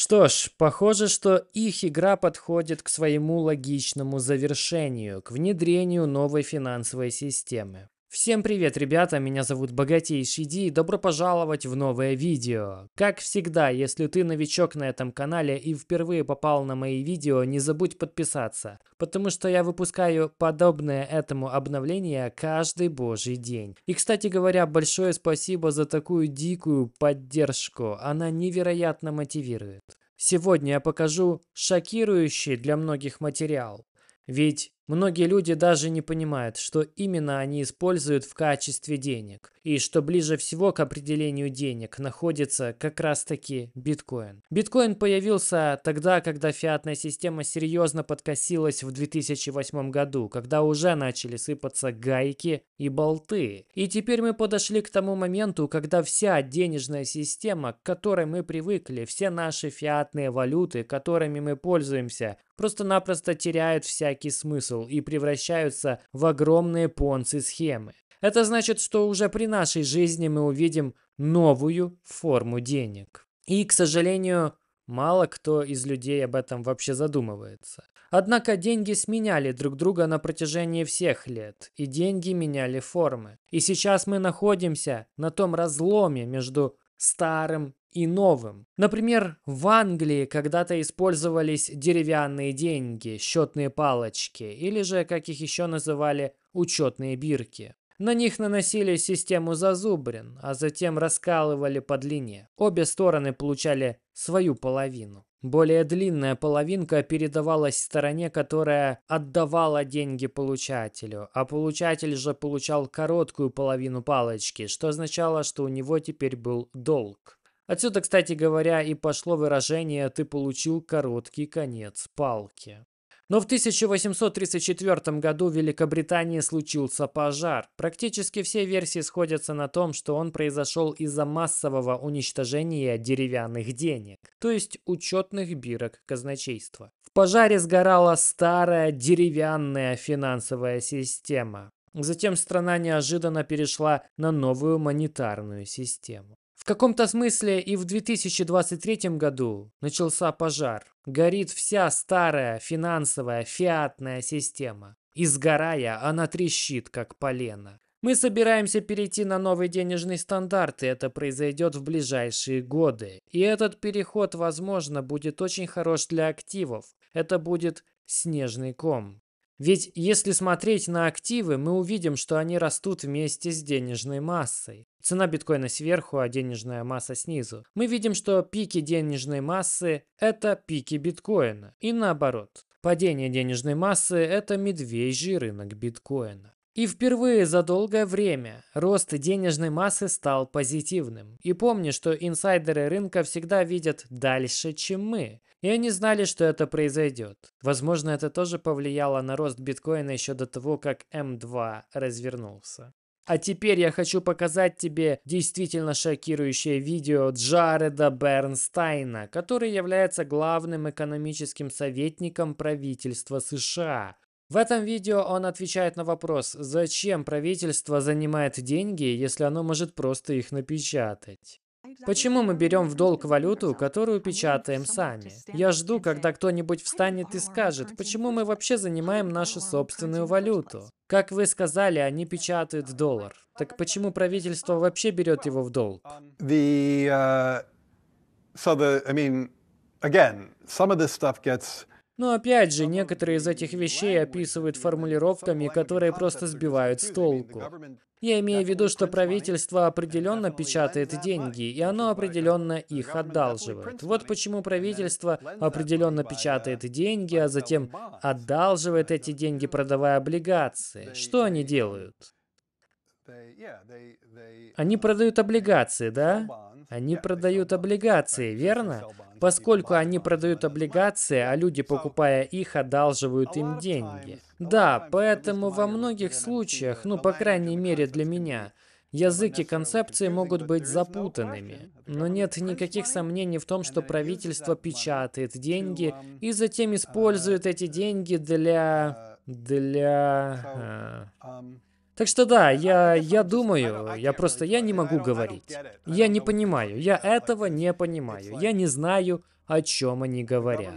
Что ж, похоже, что их игра подходит к своему логичному завершению, к внедрению новой финансовой системы. Всем привет, ребята, меня зовут Богатейший Ди и добро пожаловать в новое видео. Как всегда, если ты новичок на этом канале и впервые попал на мои видео, не забудь подписаться, потому что я выпускаю подобное этому обновление каждый божий день. И, кстати говоря, большое спасибо за такую дикую поддержку, она невероятно мотивирует. Сегодня я покажу шокирующий для многих материал. Ведь Многие люди даже не понимают, что именно они используют в качестве денег и что ближе всего к определению денег находится как раз-таки биткоин. Биткоин появился тогда, когда фиатная система серьезно подкосилась в 2008 году, когда уже начали сыпаться гайки и болты. И теперь мы подошли к тому моменту, когда вся денежная система, к которой мы привыкли, все наши фиатные валюты, которыми мы пользуемся, просто-напросто теряют всякий смысл и превращаются в огромные понци-схемы. Это значит, что уже при нашей жизни мы увидим новую форму денег. И, к сожалению, мало кто из людей об этом вообще задумывается. Однако деньги сменяли друг друга на протяжении всех лет, и деньги меняли формы. И сейчас мы находимся на том разломе между старым и новым. Например, в Англии когда-то использовались деревянные деньги, счетные палочки или же, как их еще называли, учетные бирки. На них наносили систему зазубрин, а затем раскалывали по длине. Обе стороны получали свою половину. Более длинная половинка передавалась стороне, которая отдавала деньги получателю, а получатель же получал короткую половину палочки, что означало, что у него теперь был долг. Отсюда, кстати говоря, и пошло выражение «ты получил короткий конец палки». Но в 1834 году в Великобритании случился пожар. Практически все версии сходятся на том, что он произошел из-за массового уничтожения деревянных денег, то есть учетных бирок казначейства. В пожаре сгорала старая деревянная финансовая система. Затем страна неожиданно перешла на новую монетарную систему. В каком-то смысле и в 2023 году начался пожар. Горит вся старая финансовая фиатная система. И сгорая, она трещит, как полено. Мы собираемся перейти на новый денежный стандарт, и это произойдет в ближайшие годы. И этот переход, возможно, будет очень хорош для активов. Это будет снежный ком. Ведь если смотреть на активы, мы увидим, что они растут вместе с денежной массой. Цена биткоина сверху, а денежная масса снизу. Мы видим, что пики денежной массы – это пики биткоина. И наоборот. Падение денежной массы – это медвежий рынок биткоина. И впервые за долгое время рост денежной массы стал позитивным. И помни, что инсайдеры рынка всегда видят дальше, чем мы. И они знали, что это произойдет. Возможно, это тоже повлияло на рост биткоина еще до того, как М2 эм развернулся. А теперь я хочу показать тебе действительно шокирующее видео Джареда Бернстайна, который является главным экономическим советником правительства США. В этом видео он отвечает на вопрос, зачем правительство занимает деньги, если оно может просто их напечатать. Почему мы берем в долг валюту, которую печатаем сами? Я жду, когда кто-нибудь встанет и скажет, почему мы вообще занимаем нашу собственную валюту? Как вы сказали, они печатают доллар. Так почему правительство вообще берет его в долг? Um, the, uh, so the, I mean, again, some of this stuff gets но опять же, некоторые из этих вещей описывают формулировками, которые просто сбивают с толку. Я имею в виду, что правительство определенно печатает деньги, и оно определенно их одалживает. Вот почему правительство определенно печатает деньги, а затем одалживает эти деньги, продавая облигации. Что они делают? Они продают облигации, да? Они продают облигации, верно? Поскольку они продают облигации, а люди, покупая их, одалживают им деньги. Да, поэтому во многих случаях, ну, по крайней мере для меня, Языки концепции могут быть запутанными, но нет никаких сомнений в том, что правительство печатает um, деньги и затем uh, использует эти uh, деньги для... Uh, для... А, um, так что да, я, я думаю, э, я просто, я не могу говорить. Я не понимаю, я этого не понимаю. Я не знаю, о чем они говорят.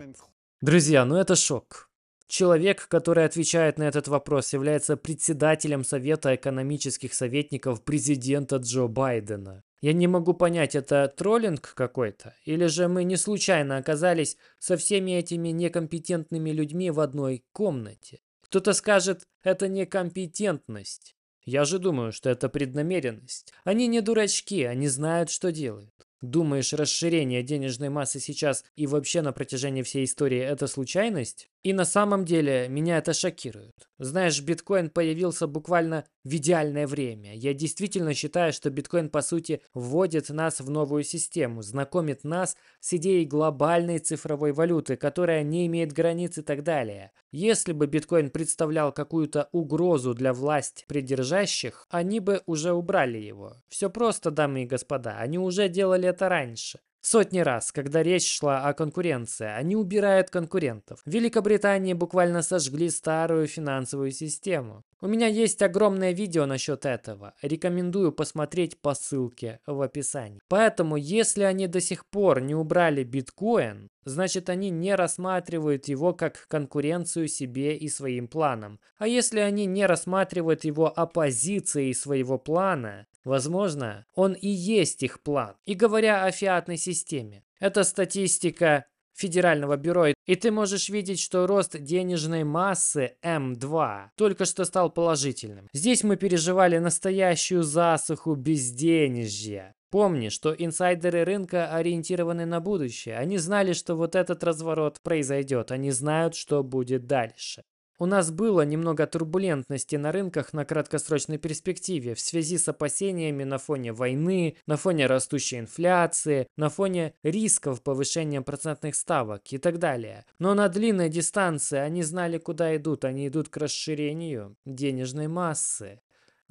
Друзья, ну это шок. Человек, который отвечает на этот вопрос, является председателем Совета экономических советников президента Джо Байдена. Я не могу понять, это троллинг какой-то? Или же мы не случайно оказались со всеми этими некомпетентными людьми в одной комнате? Кто-то скажет, это некомпетентность. Я же думаю, что это преднамеренность. Они не дурачки, они знают, что делают. Думаешь, расширение денежной массы сейчас и вообще на протяжении всей истории – это случайность? И на самом деле меня это шокирует. Знаешь, биткоин появился буквально в идеальное время. Я действительно считаю, что биткоин по сути вводит нас в новую систему, знакомит нас с идеей глобальной цифровой валюты, которая не имеет границ и так далее. Если бы биткоин представлял какую-то угрозу для власть придержащих, они бы уже убрали его. Все просто, дамы и господа, они уже делали это раньше. Сотни раз, когда речь шла о конкуренции, они убирают конкурентов. Великобритания буквально сожгли старую финансовую систему. У меня есть огромное видео насчет этого. Рекомендую посмотреть по ссылке в описании. Поэтому, если они до сих пор не убрали биткоин, значит они не рассматривают его как конкуренцию себе и своим планам. А если они не рассматривают его оппозицией своего плана, возможно, он и есть их план. И говоря о фиатной системе, эта статистика Федерального бюро, и ты можешь видеть, что рост денежной массы М2 только что стал положительным. Здесь мы переживали настоящую засуху безденежья. Помни, что инсайдеры рынка ориентированы на будущее. Они знали, что вот этот разворот произойдет. Они знают, что будет дальше. У нас было немного турбулентности на рынках на краткосрочной перспективе в связи с опасениями на фоне войны, на фоне растущей инфляции, на фоне рисков повышения процентных ставок и так далее. Но на длинной дистанции они знали, куда идут. Они идут к расширению денежной массы.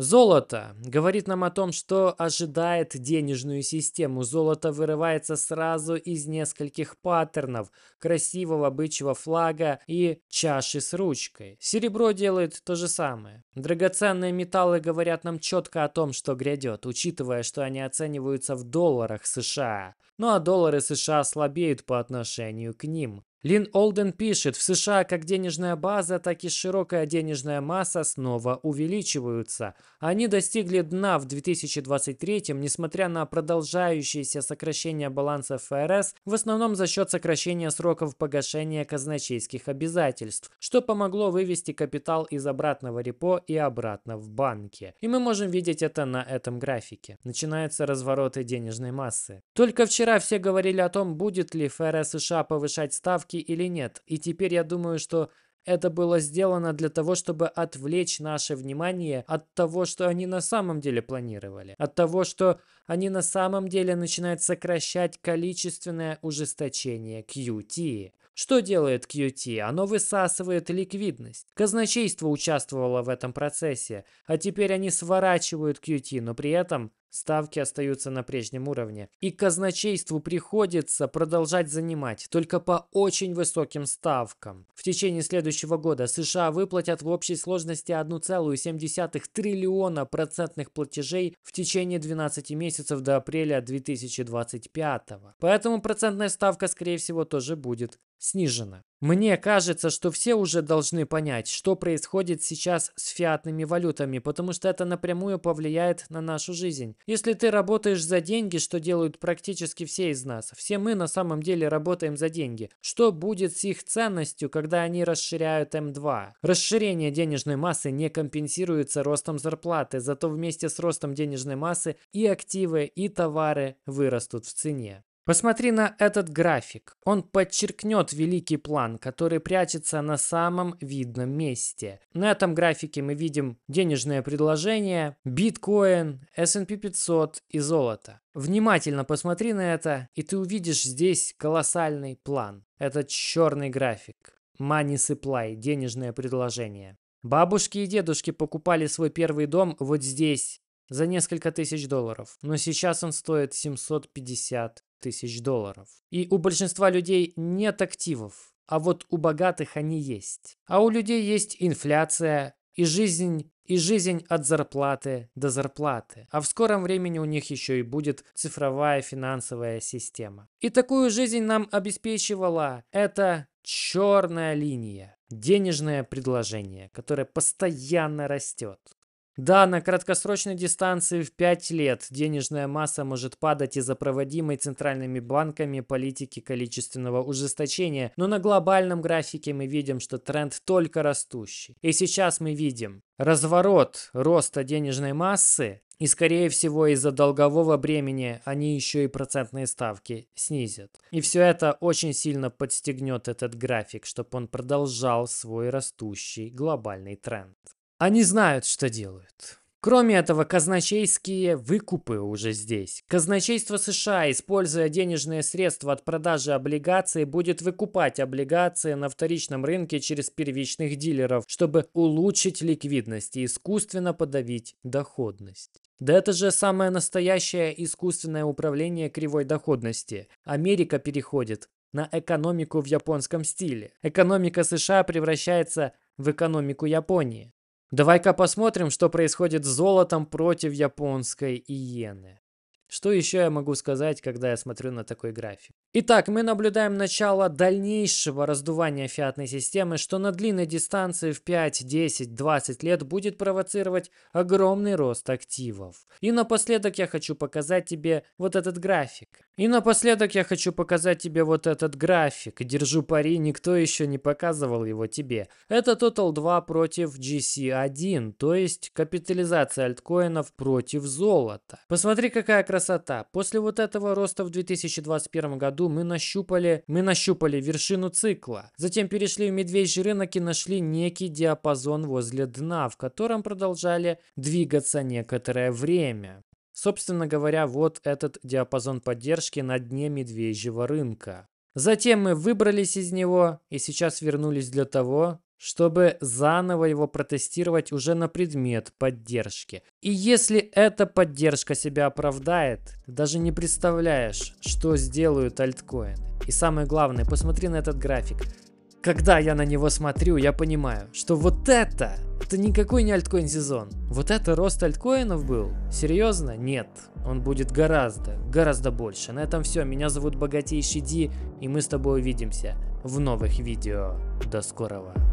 Золото говорит нам о том, что ожидает денежную систему. Золото вырывается сразу из нескольких паттернов красивого бычьего флага и чаши с ручкой. Серебро делает то же самое. Драгоценные металлы говорят нам четко о том, что грядет, учитывая, что они оцениваются в долларах США. Ну а доллары США слабеют по отношению к ним. Лин Олден пишет, в США как денежная база, так и широкая денежная масса снова увеличиваются. Они достигли дна в 2023, несмотря на продолжающееся сокращение баланса ФРС, в основном за счет сокращения сроков погашения казначейских обязательств, что помогло вывести капитал из обратного репо и обратно в банки. И мы можем видеть это на этом графике. Начинаются развороты денежной массы. Только вчера все говорили о том, будет ли ФРС США повышать ставки отставки или нет. И теперь я думаю, что это было сделано для того, чтобы отвлечь наше внимание от того, что они на самом деле планировали. От того, что они на самом деле начинают сокращать количественное ужесточение QT. Что делает QT? Оно высасывает ликвидность. Казначейство участвовало в этом процессе, а теперь они сворачивают QT, но при этом Ставки остаются на прежнем уровне. И казначейству приходится продолжать занимать, только по очень высоким ставкам. В течение следующего года США выплатят в общей сложности 1,7 триллиона процентных платежей в течение 12 месяцев до апреля 2025. Поэтому процентная ставка, скорее всего, тоже будет снижена. Мне кажется, что все уже должны понять, что происходит сейчас с фиатными валютами, потому что это напрямую повлияет на нашу жизнь. Если ты работаешь за деньги, что делают практически все из нас, все мы на самом деле работаем за деньги, что будет с их ценностью, когда они расширяют М2? Расширение денежной массы не компенсируется ростом зарплаты, зато вместе с ростом денежной массы и активы, и товары вырастут в цене. Посмотри на этот график. Он подчеркнет великий план, который прячется на самом видном месте. На этом графике мы видим денежное предложение, биткоин, S&P 500 и золото. Внимательно посмотри на это, и ты увидишь здесь колоссальный план. Этот черный график. Money Supply – денежное предложение. Бабушки и дедушки покупали свой первый дом вот здесь, за несколько тысяч долларов, но сейчас он стоит 750 тысяч долларов. И у большинства людей нет активов, а вот у богатых они есть. А у людей есть инфляция и жизнь и жизнь от зарплаты до зарплаты. А в скором времени у них еще и будет цифровая финансовая система. И такую жизнь нам обеспечивала эта черная линия денежное предложение, которое постоянно растет. Да, на краткосрочной дистанции в 5 лет денежная масса может падать из-за проводимой центральными банками политики количественного ужесточения, но на глобальном графике мы видим, что тренд только растущий. И сейчас мы видим разворот роста денежной массы, и, скорее всего, из-за долгового бремени они еще и процентные ставки снизят. И все это очень сильно подстегнет этот график, чтобы он продолжал свой растущий глобальный тренд. Они знают, что делают. Кроме этого, казначейские выкупы уже здесь. Казначейство США, используя денежные средства от продажи облигаций, будет выкупать облигации на вторичном рынке через первичных дилеров, чтобы улучшить ликвидность и искусственно подавить доходность. Да это же самое настоящее искусственное управление кривой доходности. Америка переходит на экономику в японском стиле. Экономика США превращается в экономику Японии. Давай-ка посмотрим, что происходит с золотом против японской иены. Что еще я могу сказать, когда я смотрю на такой график? Итак, мы наблюдаем начало дальнейшего раздувания фиатной системы, что на длинной дистанции в 5, 10, 20 лет будет провоцировать огромный рост активов. И напоследок я хочу показать тебе вот этот график. И напоследок я хочу показать тебе вот этот график. Держу пари, никто еще не показывал его тебе. Это Total 2 против GC1, то есть капитализация альткоинов против золота. Посмотри, какая красота красота. После вот этого роста в 2021 году мы нащупали, мы нащупали вершину цикла. Затем перешли в медвежий рынок и нашли некий диапазон возле дна, в котором продолжали двигаться некоторое время. Собственно говоря, вот этот диапазон поддержки на дне медвежьего рынка. Затем мы выбрались из него и сейчас вернулись для того, чтобы заново его протестировать уже на предмет поддержки. И если эта поддержка себя оправдает, даже не представляешь, что сделают альткоины. И самое главное, посмотри на этот график. Когда я на него смотрю, я понимаю, что вот это, это никакой не альткоин сезон. Вот это рост альткоинов был? Серьезно? Нет. Он будет гораздо, гораздо больше. На этом все. Меня зовут Богатейший Ди, и мы с тобой увидимся в новых видео. До скорого.